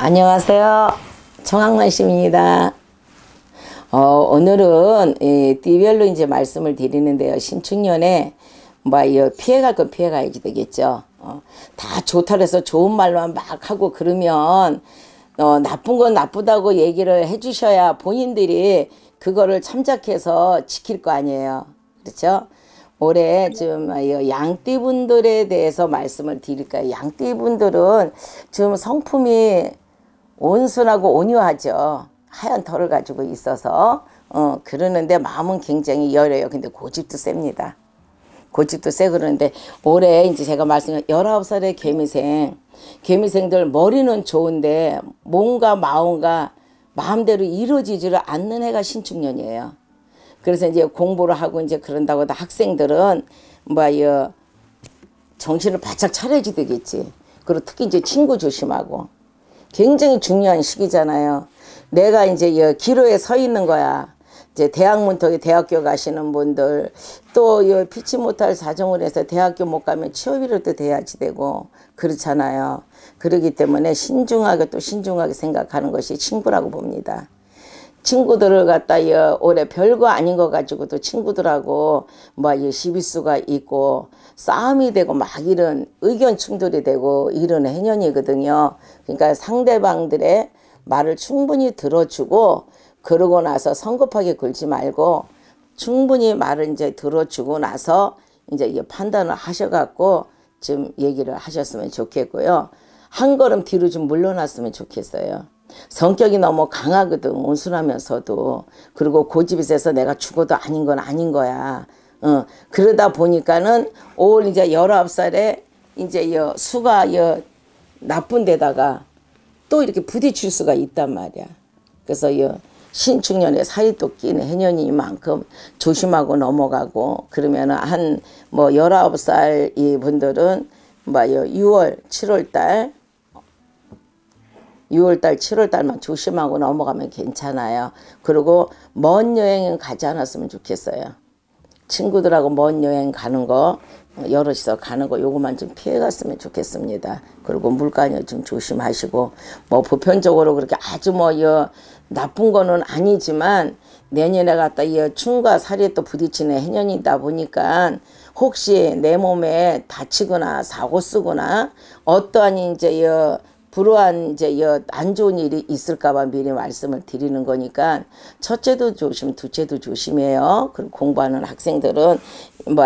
안녕하세요. 정학만 씨입니다. 어, 오늘은 이 띠별로 이제 말씀을 드리는데요. 신축년에 뭐 피해갈 건 피해가야지 되겠죠. 어, 다 좋다 래서 좋은 말만막 하고 그러면 어, 나쁜 건 나쁘다고 얘기를 해주셔야 본인들이 그거를 참작해서 지킬 거 아니에요. 그렇죠? 올해 좀 양띠분들에 대해서 말씀을 드릴까요? 양띠분들은 좀 성품이 온순하고 온유하죠. 하얀 털을 가지고 있어서 어, 그러는데 마음은 굉장히 여려요 근데 고집도 셉니다. 고집도 세 그러는데 올해 이제 제가 말씀드린 19살의 개미생 개미생들 머리는 좋은데 몸과 마음과 마음대로 이루어지지를 않는 해가 신축년이에요. 그래서 이제 공부를 하고 이제 그런다고 도 학생들은 뭐야 정신을 바짝 차려야 되겠지. 그리고 특히 이제 친구 조심하고 굉장히 중요한 시기잖아요. 내가 이제 기로에 서 있는 거야. 이제 대학 문턱에 대학교 가시는 분들 또 피치 못할 사정을 해서 대학교 못 가면 취업이라도 또 돼야지 되고 그렇잖아요. 그렇기 때문에 신중하게 또 신중하게 생각하는 것이 친구라고 봅니다. 친구들을 갖다 여 올해 별거 아닌 거 가지고도 친구들하고 뭐이 시비수가 있고 싸움이 되고 막 이런 의견 충돌이 되고 이런 행연이거든요 그러니까 상대방들의 말을 충분히 들어주고 그러고 나서 성급하게 굴지 말고 충분히 말을 이제 들어주고 나서 이제 판단을 하셔갖고 지금 얘기를 하셨으면 좋겠고요. 한 걸음 뒤로 좀 물러났으면 좋겠어요. 성격이 너무 강하거든 온순하면서도 그리고 고집이 그 세서 내가 죽어도 아닌 건 아닌 거야 어, 그러다 보니까는 올 이제 열아홉 살에 이제 여 수가 여 나쁜 데다가 또 이렇게 부딪힐 수가 있단 말이야 그래서 여 신축년에 사이도 낀 해년이만큼 조심하고 넘어가고 그러면은 한뭐 열아홉 살이 분들은 뭐요 6월 7월 달 6월달, 7월달만 조심하고 넘어가면 괜찮아요. 그리고 먼 여행은 가지 않았으면 좋겠어요. 친구들하고 먼 여행 가는 거, 여럿이서 가는 거 요것만 좀 피해갔으면 좋겠습니다. 그리고 물가녀 좀 조심하시고 뭐 보편적으로 그렇게 아주 뭐 여, 나쁜 거는 아니지만 내년에 갔다 이 충과 살이 또 부딪히는 해년이다 보니까 혹시 내 몸에 다치거나 사고 쓰거나 어떠한 이제 여 불우한 이제 안 좋은 일이 있을까봐 미리 말씀을 드리는 거니까 첫째도 조심, 두째도 조심해요. 그리고 공부하는 학생들은 뭐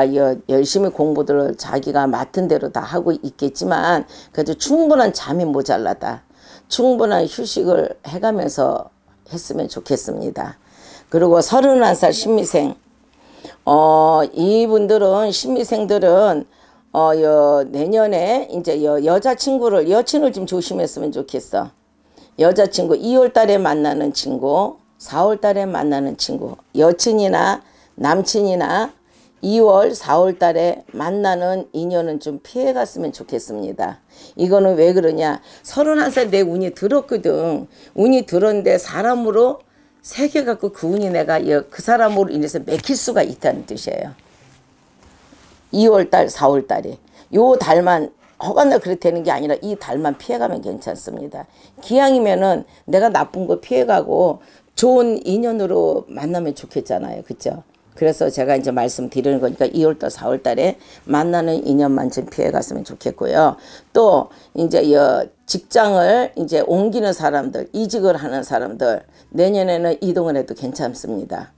열심히 공부들을 자기가 맡은 대로 다 하고 있겠지만 그래도 충분한 잠이 모자라다. 충분한 휴식을 해가면서 했으면 좋겠습니다. 그리고 31살 신미생 어 이분들은 신미생들은 어, 여, 내년에 이제 여, 여자친구를, 여친을 좀 조심했으면 좋겠어. 여자친구 2월 달에 만나는 친구, 4월 달에 만나는 친구, 여친이나 남친이나 2월, 4월 달에 만나는 인연은 좀 피해갔으면 좋겠습니다. 이거는 왜 그러냐. 31살 내 운이 들었거든. 운이 들었는데 사람으로 새겨갖고 그 운이 내가 그 사람으로 인해서 맥힐 수가 있다는 뜻이에요. 2월달 4월달에 요 달만 허가나 그렇다는 게 아니라 이 달만 피해가면 괜찮습니다. 기왕이면은 내가 나쁜 거 피해가고 좋은 인연으로 만나면 좋겠잖아요. 그죠? 그래서 제가 이제 말씀드리는 거니까 2월달, 4월달에 만나는 인연만 좀 피해갔으면 좋겠고요. 또 이제 직장을 이제 옮기는 사람들, 이직을 하는 사람들 내년에는 이동을 해도 괜찮습니다.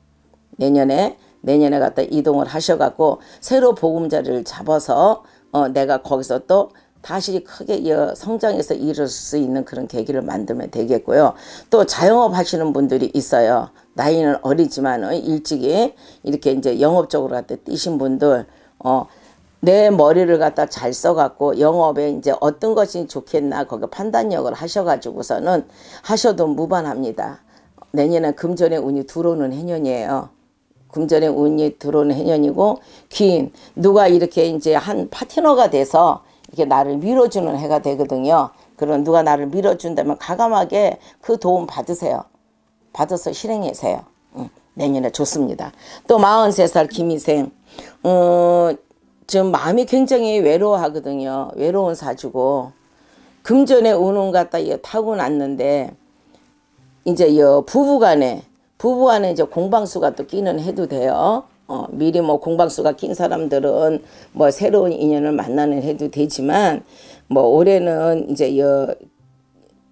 내년에 내년에 갖다 이동을 하셔갖고 새로 보금자리를 잡아서 어, 내가 거기서 또 다시 크게 성장해서 이룰 수 있는 그런 계기를 만들면 되겠고요. 또 자영업 하시는 분들이 있어요. 나이는 어리지만 어, 일찍이 이렇게 이제 영업적으로 갖다 뛰신 분들 어, 내 머리를 갖다 잘 써갖고 영업에 이제 어떤 것이 좋겠나 거기 판단력을 하셔가지고서는 하셔도 무반합니다. 내년에 금전의 운이 들어오는 해년이에요. 금전의 운이 들어온 해년이고 귀인 누가 이렇게 이제 한 파트너가 돼서 이렇게 나를 밀어주는 해가 되거든요. 그런 누가 나를 밀어준다면 가감하게 그 도움 받으세요. 받아서 실행하세요. 응. 내년에 좋습니다. 또 43살 김희생 어, 지금 마음이 굉장히 외로워하거든요. 외로운 사주고 금전의 운운 같다 타고 났는데 이제 이 부부간에 부부 안에 이제 공방수가 또 끼는 해도 돼요. 어, 미리 뭐 공방수가 낀 사람들은 뭐 새로운 인연을 만나는 해도 되지만 뭐 올해는 이제 여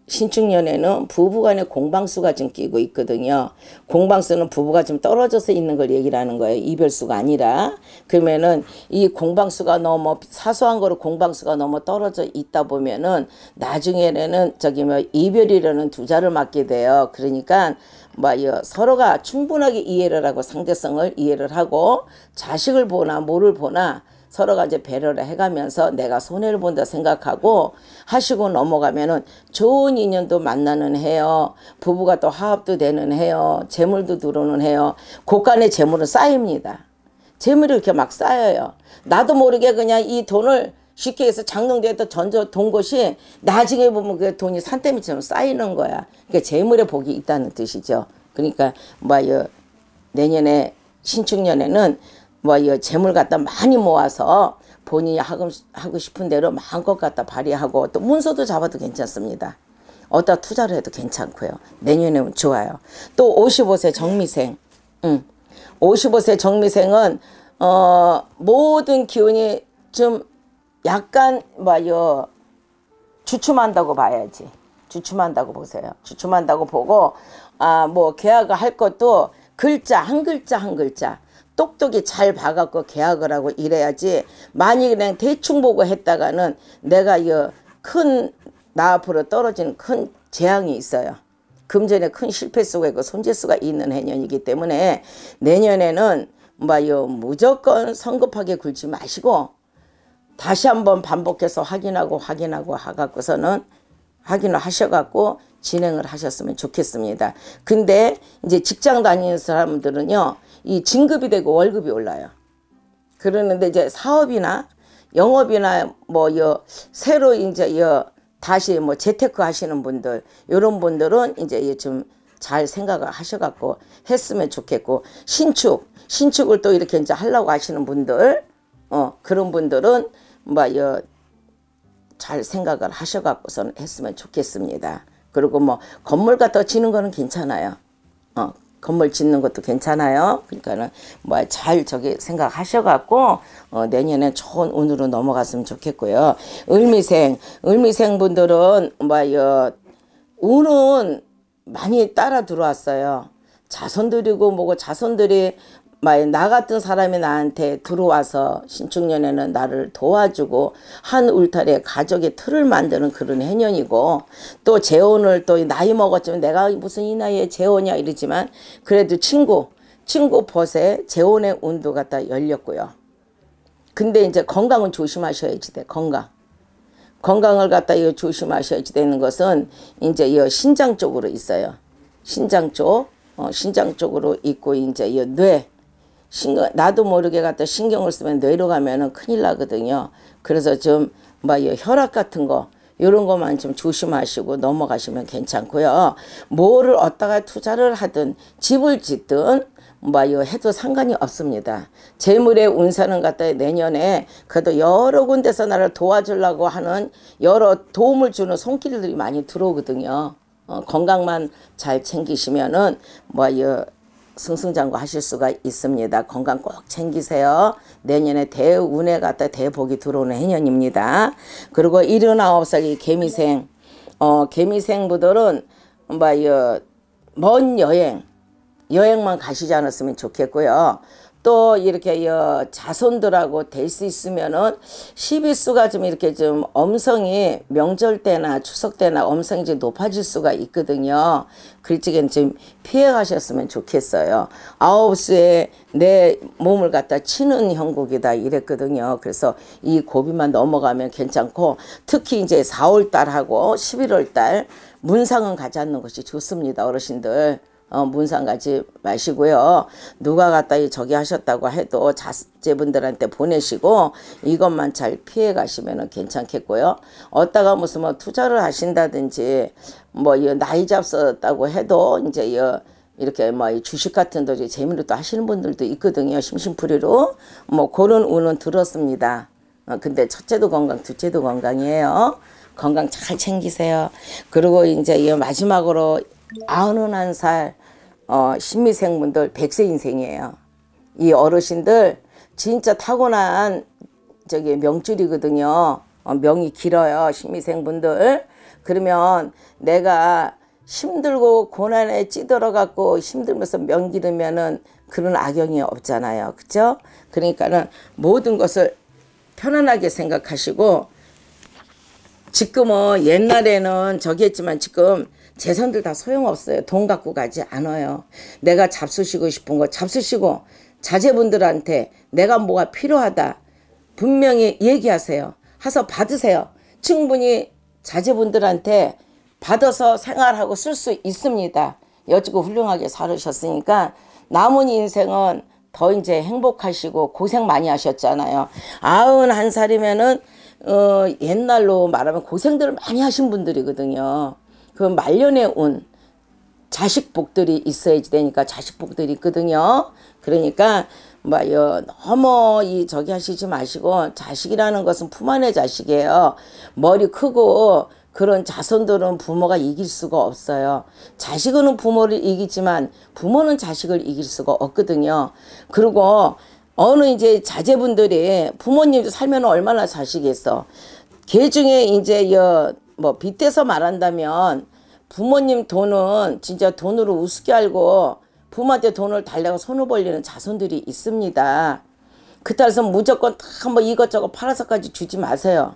신축년에는 부부간의 공방수가 좀 끼고 있거든요. 공방수는 부부가 좀 떨어져서 있는 걸얘기 하는 거예요. 이별수가 아니라. 그러면은 이 공방수가 너무 사소한 거로 공방수가 너무 떨어져 있다 보면은 나중에는 저기 뭐 이별이라는 두자를 맞게 돼요. 그러니까 뭐여 서로가 충분하게 이해를 하고 상대성을 이해를 하고 자식을 보나 뭐를 보나 서로가 이제 배려를 해가면서 내가 손해를 본다 생각하고 하시고 넘어가면은 좋은 인연도 만나는 해요. 부부가 또 화합도 되는 해요. 재물도 들어오는 해요. 곳간에 재물은 쌓입니다. 재물이 이렇게 막 쌓여요. 나도 모르게 그냥 이 돈을 쉽게 해서 장롱대에다 전져 돈 것이 나중에 보면 그 돈이 산더미처럼 쌓이는 거야. 그러니까 재물의 복이 있다는 뜻이죠. 그러니까 뭐요 내년에 신축년에는 뭐요 재물 갖다 많이 모아서 본인이 하금 하고 싶은 대로 마음껏 갖다 발휘하고 또 문서도 잡아도 괜찮습니다. 어디다 투자를 해도 괜찮고요. 내년에 좋아요. 또 55세 정미생. 음. 55세 정미생은 어, 모든 기운이 좀 약간 뭐요 주춤한다고 봐야지. 주춤한다고 보세요. 주춤한다고 보고 아뭐 계약을 할 것도 글자 한 글자 한 글자 똑똑히 잘 봐갖고 계약을 하고 이래야지 많이 그냥 대충 보고 했다가는 내가 이큰 나 앞으로 떨어지는 큰 재앙이 있어요. 금전에 큰 실패 속에 그 손재수가 있는 해년이기 때문에 내년에는 뭐요 무조건 성급하게 굴지 마시고 다시 한번 반복해서 확인하고 확인하고 하갖고서는 확인을 하셔갖고 진행을 하셨으면 좋겠습니다. 근데 이제 직장 다니는 사람들은요, 이 진급이 되고 월급이 올라요. 그러는데 이제 사업이나 영업이나 뭐여 새로 이제 여 다시 뭐 재테크 하시는 분들 이런 분들은 이제 좀 잘 생각을 하셔갖고 했으면 좋겠고 신축 신축을 또 이렇게 이제 하려고 하시는 분들 어 그런 분들은 뭐잘 생각을 하셔갖고서는 했으면 좋겠습니다. 그리고 뭐 건물과 더 지는 거는 괜찮아요. 어, 건물 짓는 것도 괜찮아요. 그러니까는 뭐잘 저기 생각하셔갖고 어, 내년에 좋은 운으로 넘어갔으면 좋겠고요. 을미생 을미생 분들은 뭐요 운은 많이 따라 들어왔어요. 자손들이고 뭐고 자손들이 나 같은 사람이 나한테 들어와서 신축년에는 나를 도와주고 한 울타리에 가족의 틀을 만드는 그런 해년이고 또 재혼을 또 나이 먹었지만 내가 무슨 이 나이에 재혼이야 이러지만 그래도 친구 친구 벗에 재혼의 온도가 다 열렸고요. 근데 이제 건강은 조심하셔야지 돼 건강. 건강을 갖다 이거 조심하셔야지 되는 것은 이제 이 신장 쪽으로 있어요. 신장 쪽, 어, 신장 쪽으로 있고 이제 이뇌 신경 나도 모르게 갖다 신경을 쓰면 뇌로 가면은 큰일 나거든요. 그래서 좀뭐 혈압 같은 거 이런 것만 좀 조심하시고 넘어가시면 괜찮고요. 뭐를 어디다가 투자를 하든 집을 짓든 뭐 해도 상관이 없습니다. 재물의 운사는 갖다 내년에 그래도 여러 군데서 나를 도와주려고 하는 여러 도움을 주는 손길들이 많이 들어오거든요. 어, 건강만 잘 챙기시면은 뭐이 승승장구 하실 수가 있습니다. 건강 꼭 챙기세요. 내년에 대운에 갖다 대복이 들어오는 해년입니다. 그리고 79살이 개미생 어, 개미생부들은 뭐먼 여행 여행만 가시지 않았으면 좋겠고요. 또 이렇게 여 어, 자손들하고 될 수 있으면은 시비수가 좀 이렇게 좀 엄성이 명절 때나 추석 때나 엄성이 좀 높아질 수가 있거든요. 글찍은 좀 피해 가셨으면 좋겠어요. 아 수에 내 몸을 갖다 치는 형국이다 이랬거든요. 그래서 이 고비만 넘어가면 괜찮고 특히 이제 4월 달하고 11월 달 문상은 가지 않는 것이 좋습니다. 어르신들. 어, 문상 가지 마시고요. 누가 갖다 저기 하셨다고 해도 자제분들한테 보내시고 이것만 잘 피해 가시면 괜찮겠고요. 어따가 무슨 뭐 투자를 하신다든지 뭐 이 나이 잡섰다고 해도 이제 이 이렇게 뭐 주식 같은 도 재미로 또 하시는 분들도 있거든요. 심심풀이로 뭐 그런 운은 들었습니다. 어, 근데 첫째도 건강, 둘째도 건강이에요. 건강 잘 챙기세요. 그리고 이제 이 마지막으로 아흔한 살 어, 신미생분들 백세 인생이에요. 이 어르신들 진짜 타고난 저기 명줄이거든요. 어, 명이 길어요. 신미생분들. 그러면 내가 힘들고 고난에 찌들어 갖고 힘들면서 명기르면은 그런 악영이 없잖아요. 그죠? 그러니까는 모든 것을 편안하게 생각하시고 지금은 옛날에는 저기 했지만 지금 재산들 다 소용없어요. 돈 갖고 가지 않아요. 내가 잡수시고 싶은 거 잡수시고 자제분들한테 내가 뭐가 필요하다 분명히 얘기하세요. 하서 받으세요. 충분히 자제분들한테 받아서 생활하고 쓸 수 있습니다. 여지고 훌륭하게 살으셨으니까 남은 인생은 더 이제 행복하시고 고생 많이 하셨잖아요. 아흔 한 살이면은 어, 옛날로 말하면 고생들을 많이 하신 분들이거든요. 그 말년에 온 자식복들이 있어야지 되니까 자식복들이 있거든요. 그러니까 뭐요 너무 이 저기 하시지 마시고 자식이라는 것은 품 안의 자식이에요. 머리 크고 그런 자손들은 부모가 이길 수가 없어요. 자식은 부모를 이기지만 부모는 자식을 이길 수가 없거든요. 그리고 어느 이제 자제분들이 부모님 도 살면 얼마나 자식이 있어. 개 중에 이제 여뭐 빗대서 말한다면 부모님 돈은 진짜 돈으로 우습게 알고 부모한테 돈을 달라고 손을 벌리는 자손들이 있습니다. 그따라서 무조건 다뭐 이것저것 팔아서까지 주지 마세요.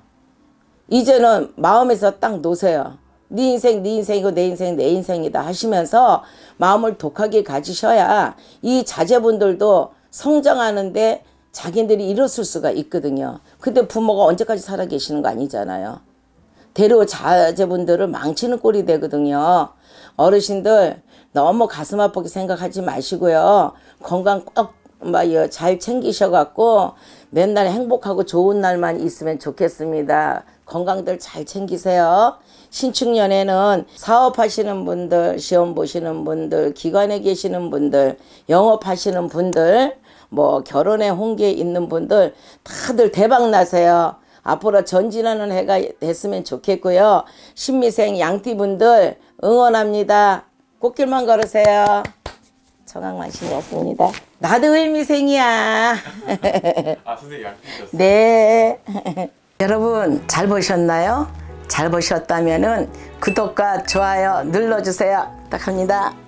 이제는 마음에서 딱 놓으세요. 네 인생 네 인생이고 내 인생 내 인생이다 하시면서 마음을 독하게 가지셔야 이 자제분들도 성장하는데 자기들이 일었을 수가 있거든요. 근데 부모가 언제까지 살아 계시는 거 아니잖아요. 대로 자제분들을 망치는 꼴이 되거든요. 어르신들 너무 가슴 아프게 생각하지 마시고요. 건강 꼭 막요 뭐 잘 챙기셔갖고 맨날 행복하고 좋은 날만 있으면 좋겠습니다. 건강들 잘 챙기세요. 신축년에는 사업하시는 분들, 시험 보시는 분들, 기관에 계시는 분들, 영업하시는 분들, 뭐 결혼에 홍기에 있는 분들 다들 대박 나세요. 앞으로 전진하는 해가 됐으면 좋겠고요. 신미생 양띠분들 응원합니다. 꽃길만 걸으세요. 정학만신이었습니다. 나도 을미생이야. 아 선생님 양띠 네. 여러분 잘 보셨나요? 잘 보셨다면 구독과 좋아요 눌러주세요. 부탁합니다.